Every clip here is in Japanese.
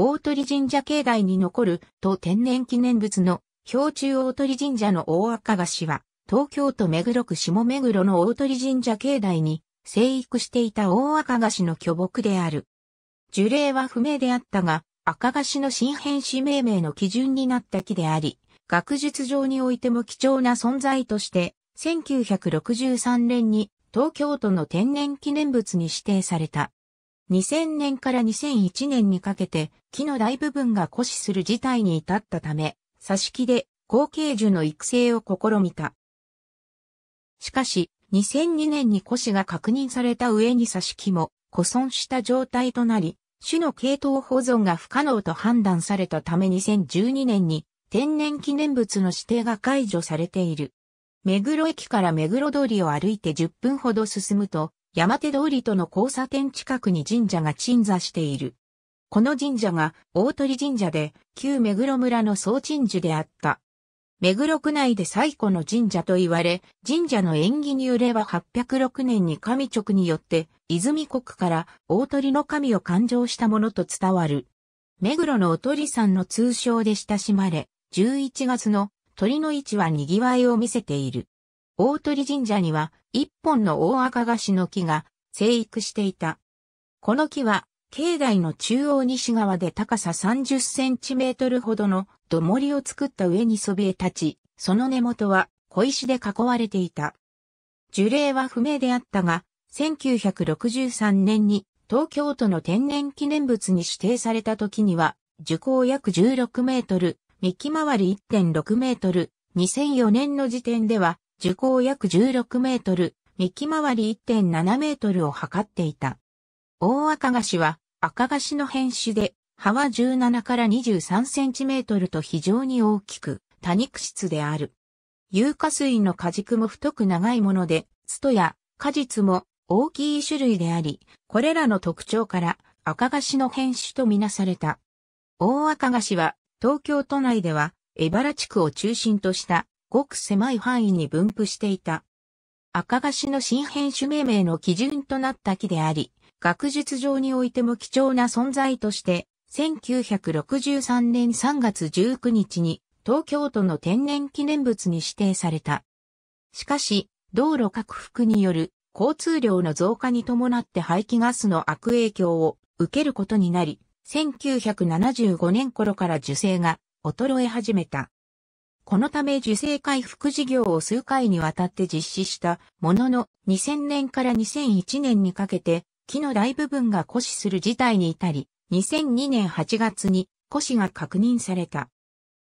大鳥神社境内に残ると天然記念物の氷柱大鳥神社の大赤菓子は、東京都目黒区下目黒の大鳥神社境内に生育していた大赤菓子の巨木である。樹齢は不明であったが、赤菓子の新編詞命名の基準になった木であり、学術上においても貴重な存在として、1963年に東京都の天然記念物に指定された。2000年から2001年にかけて木の大部分が枯死する事態に至ったため、挿し木で後継樹の育成を試みた。しかし、2002年に枯死が確認された上に挿し木も枯損した状態となり、種の系統保存が不可能と判断されたため2012年に天然記念物の指定が解除されている。目黒駅から目黒通りを歩いて10分ほど進むと、山手通りとの交差点近くに神社が鎮座している。この神社が大鳥神社で旧目黒村の総鎮守であった。目黒区内で最古の神社と言われ、神社の縁起によれは806年に神直によって、泉国から大鳥の神を誕生したものと伝わる。目黒のお鳥さんの通称で親しまれ、11月の鳥の市は賑わいを見せている。大鳥神社には一本の大赤菓子の木が生育していた。この木は、境内の中央西側で高さ30センチメートルほどの土盛を作った上にそびえ立ち、その根元は小石で囲われていた。樹齢は不明であったが、1963年に東京都の天然記念物に指定された時には、樹高約16メートル、幹回り1.6メートル、2004年の時点では樹高約16メートル、幹回り1.7メートルを測っていた。大赤菓子は赤菓子の変種で、葉は17から23センチメートルと非常に大きく、多肉質である。有花水の果軸も太く長いもので、ツトや果実も大きい種類であり、これらの特徴から赤菓子の変種とみなされた。大赤菓子は東京都内では、江原地区を中心としたごく狭い範囲に分布していた。赤菓子の新編種命名の基準となった木であり、学術上においても貴重な存在として、1963年3月19日に東京都の天然記念物に指定された。しかし、道路拡幅による交通量の増加に伴って排気ガスの悪影響を受けることになり、1975年頃から受精が衰え始めた。このため受精回復事業を数回にわたって実施したものの2000年から2001年にかけて木の大部分が枯死する事態に至り、2002年8月に枯死が確認された。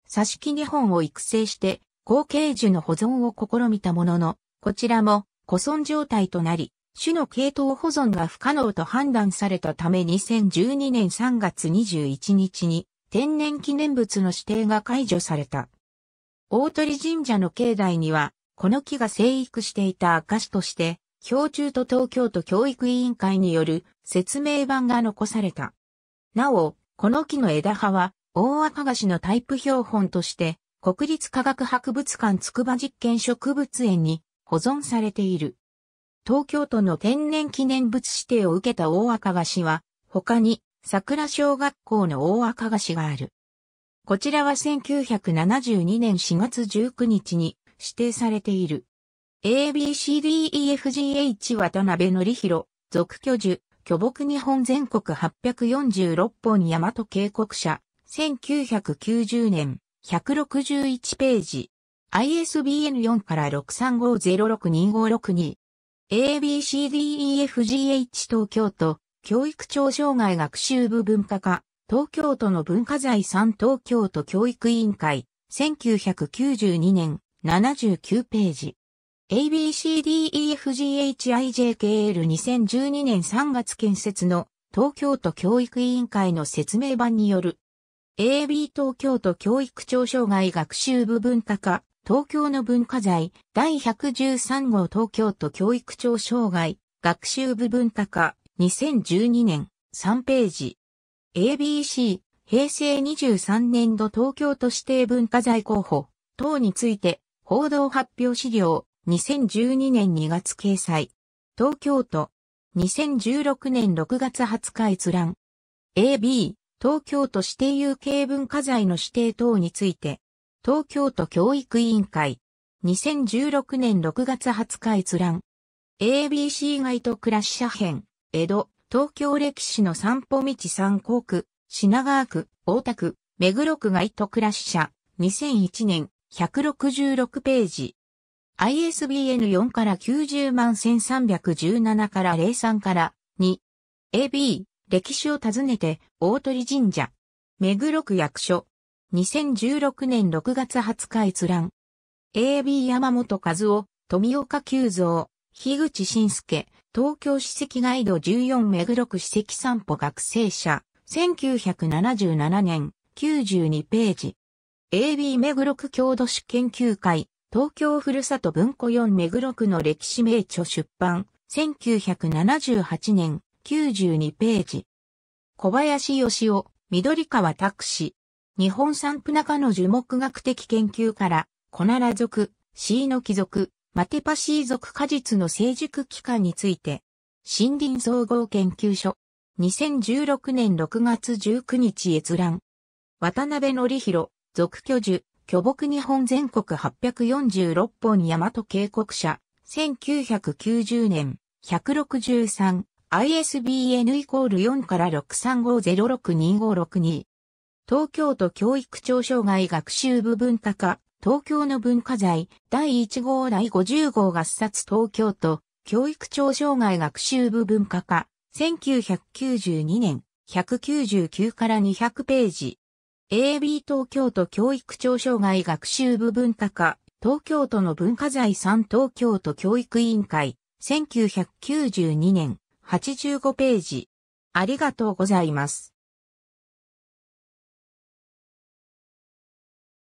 挿し木2本を育成して後継樹の保存を試みたものの、こちらも古損状態となり、種の系統保存が不可能と判断されたため2012年3月21日に天然記念物の指定が解除された。大鳥神社の境内には、この木が生育していた証として、標中と東京都教育委員会による説明版が残された。なお、この木の枝葉は、大赤菓子のタイプ標本として、国立科学博物館筑波実験植物園に保存されている。東京都の天然記念物指定を受けた大赤菓子は、他に桜小学校の大赤菓子がある。こちらは1972年4月19日に指定されている。ABCDEFGH 渡辺則弘、続居住、巨木日本全国846本大和渓谷者、1990年、161ページ。ISBN4 から635062562。ABCDEFGH 東京都、教育庁障害学習部文化課。東京都の文化財産東京都教育委員会、1992年、79ページ。ABCDEFGHIJKL2012 年3月建設の東京都教育委員会の説明版による AB 東京都教育庁障害学習部文化課東京の文化財第113号東京都教育庁障害学習部文化課2012年3ページ ABC、平成23年度東京都指定文化財候補等について報道発表資料2012年2月掲載。東京都2016年6月20日閲覧。AB、東京都指定有形文化財の指定等について、東京都教育委員会、2016年6月20日閲覧。ABC 街と暮らし社編、江戸、東京歴史の散歩道三考区、品川区、大田区、目黒区が一暮らし社、2001年、166ページ。ISBN 4から90万1317から03から2。AB、歴史を訪ねて、大鳥神社。目黒区役所。2016年6月20日閲覧。AB 山本和夫、富岡久蔵。樋口信介、東京史跡ガイド14目黒区史跡散歩学生社、1977年、92ページ。AB 目黒区郷土史研究会、東京ふるさと文庫4目黒区の歴史名著出版、1978年、92ページ。小林義夫、緑川拓司。日本産プナの樹木学的研究から、小奈良族、椎の貴族、マテパシー属果実の成熟期間について、森林総合研究所、2016年6月19日閲覧。渡辺則弘、属巨樹、巨木日本全国846本大和渓谷社、1990年、163、ISBN イコール4から6 3 5 0 6 2 5 6 2東京都教育庁障害学習部分科東京の文化財第1号第50号合冊東京都教育庁障害学習部文化課1992年199から200ページ AB 東京都教育庁障害学習部文化課東京都の文化財3東京都教育委員会1992年85ページありがとうございます。